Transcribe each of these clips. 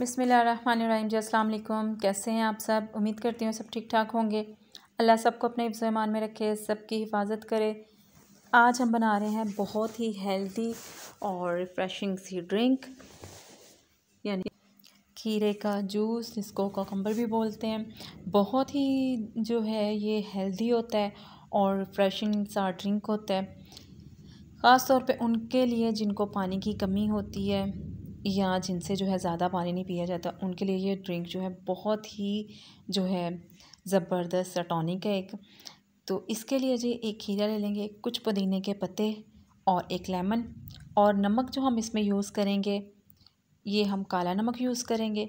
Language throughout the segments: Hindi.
बसमिलीम जी असल कैसे हैं आप सब उम्मीद करती हूँ सब ठीक ठाक होंगे अल्लाह सबको अपने हिफ्जमान में रखे सबकी हिफाजत करे आज हम बना रहे हैं बहुत ही हेल्दी और रिफ़्रेशिंग सी ड्रिंक यानी खीरे का जूस जिसको कोकम्बर भी बोलते हैं बहुत ही जो है ये हेल्दी होता है और रिफ़्रेशिंग सा ड्रिंक होता है ख़ास तौर पे उनके लिए जिनको पानी की कमी होती है या जिनसे जो है ज़्यादा पानी नहीं पिया जाता उनके लिए ये ड्रिंक जो है बहुत ही जो है ज़बरदस्त टॉनिक है एक तो इसके लिए जी एक खीरा ले लेंगे कुछ पुदीने के पत्ते और एक लेमन और नमक जो हम इसमें यूज़ करेंगे ये हम काला नमक यूज़ करेंगे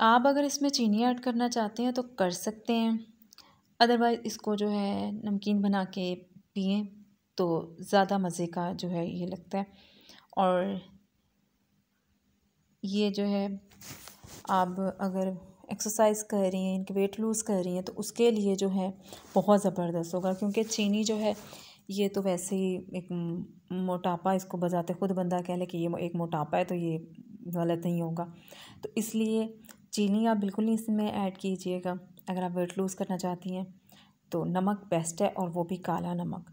आप अगर इसमें चीनी ऐड करना चाहते हैं तो कर सकते हैं अदरवाइज़ इसको जो है नमकीन बना के पिए तो ज़्यादा मज़े का जो है ये लगता है और ये जो है आप अगर एक्सरसाइज कर रही हैं इनके वेट लूज़ कर रही हैं तो उसके लिए जो है बहुत ज़बरदस्त होगा क्योंकि चीनी जो है ये तो वैसे ही एक मोटापा इसको बजाते खुद बंदा कह ले कि ये एक मोटापा है तो ये गलत नहीं होगा तो इसलिए चीनी आप बिल्कुल नहीं इसमें ऐड कीजिएगा अगर आप वेट लूज़ करना चाहती हैं तो नमक बेस्ट है और वो भी काला नमक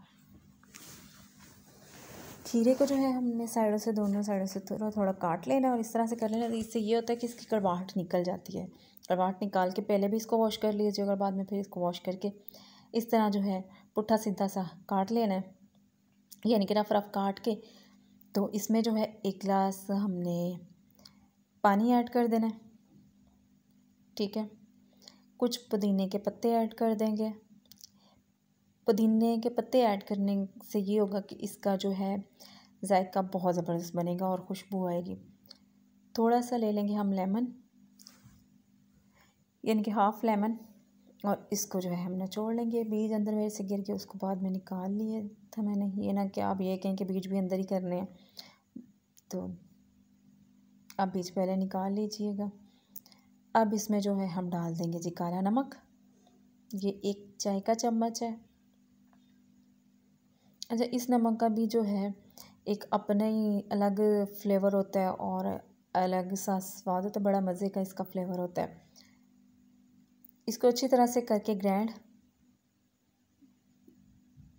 खीरे को जो है हमने साइडों से दोनों साइडों से थोड़ा थोड़ा काट लेना और इस तरह से कर लेना तो इससे ये होता है कि इसकी कड़वाहट निकल जाती है कड़वाहट निकाल के पहले भी इसको वॉश कर लीजिए और बाद में फिर इसको वॉश करके इस तरह जो है पुट्ठा सीधा सा काट लेना है यानी कि रफ रफ काट के तो इसमें जो है एक गिलास हमने पानी ऐड कर देना है ठीक है कुछ पुदीने के पत्ते ऐड कर देंगे पुदीने के पत्ते ऐड करने से ये होगा कि इसका जो है जायका बहुत ज़बरदस्त बनेगा और खुशबू आएगी थोड़ा सा ले लेंगे हम लेमन यानी कि हाफ़ लेमन और इसको जो है हम निचोड़ लेंगे बीज अंदर मेरे से गिर के उसको बाद में निकाल लिए था मैंने ये ना कि आप ये कहें कि बीज भी अंदर ही करने हैं तो आप बीज पहले निकाल लीजिएगा अब इसमें जो है हम डाल देंगे जी काला नमक ये एक चाय का चम्मच है अच्छा इस नमक का भी जो है एक अपना ही अलग फ्लेवर होता है और अलग सा स्वाद होता तो है बड़ा मज़े का इसका फ्लेवर होता है इसको अच्छी तरह से करके ग्रैंड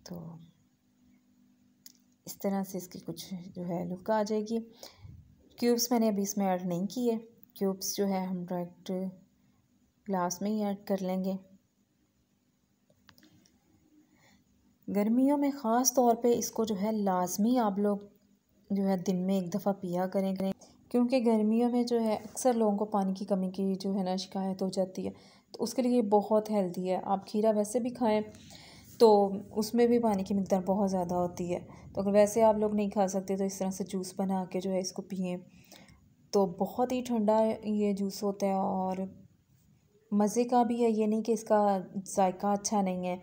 तो इस तरह से इसकी कुछ जो है लुक आ जाएगी क्यूब्स मैंने अभी इसमें ऐड नहीं किए क्यूब्स जो है हम डायरेक्ट ग्लास में ही ऐड कर लेंगे गर्मियों में ख़ास तौर पे इसको जो है लाजमी आप लोग जो है दिन में एक दफ़ा पिया करें करें क्योंकि गर्मियों में जो है अक्सर लोगों को पानी की कमी की जो है ना शिकायत हो जाती है तो उसके लिए बहुत हेल्दी है आप खीरा वैसे भी खाएं तो उसमें भी पानी की मकदार बहुत ज़्यादा होती है तो अगर वैसे आप लोग नहीं खा सकते तो इस तरह से जूस बना के जो है इसको पिए तो बहुत ही ठंडा ये जूस होता है और मज़े का भी है ये नहीं कि इसका जायका अच्छा नहीं है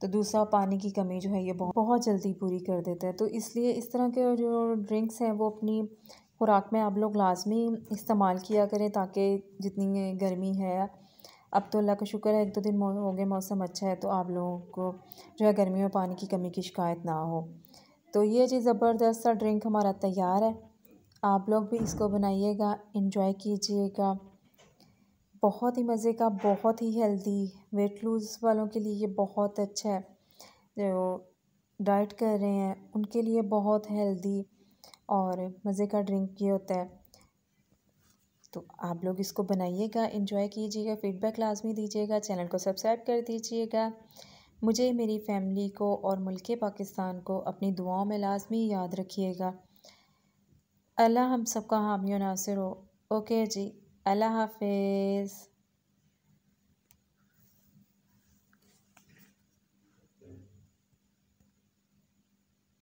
तो दूसरा पानी की कमी जो है ये बहुत बहुत जल्दी पूरी कर देता है तो इसलिए इस तरह के जो ड्रिंक्स हैं वो अपनी खुराक में आप लोग लाजमी इस्तेमाल किया करें ताकि जितनी गर्मी है अब तो अल्लाह का शुक्र है एक दो दिन हो गए मौसम अच्छा है तो आप लोगों को जो है गर्मी में पानी की कमी की शिकायत ना हो तो ये जी ज़बरदस्त सा ड्रिंक हमारा तैयार है आप लोग भी इसको बनाइएगा इन्जॉय कीजिएगा बहुत ही मज़े का बहुत ही हेल्दी वेट लूज़ वालों के लिए ये बहुत अच्छा है जो डाइट कर रहे हैं उनके लिए बहुत हेल्दी और मज़े का ड्रिंक ये होता है तो आप लोग इसको बनाइएगा इंजॉय कीजिएगा फीडबैक लाजमी दीजिएगा चैनल को सब्सक्राइब कर दीजिएगा मुझे मेरी फैमिली को और मुल्क पाकिस्तान को अपनी दुआओं में लाजमी याद रखिएगा अल्लाह हम सबका हामी नासिर हो ओके जी अल्लाह हाफिज़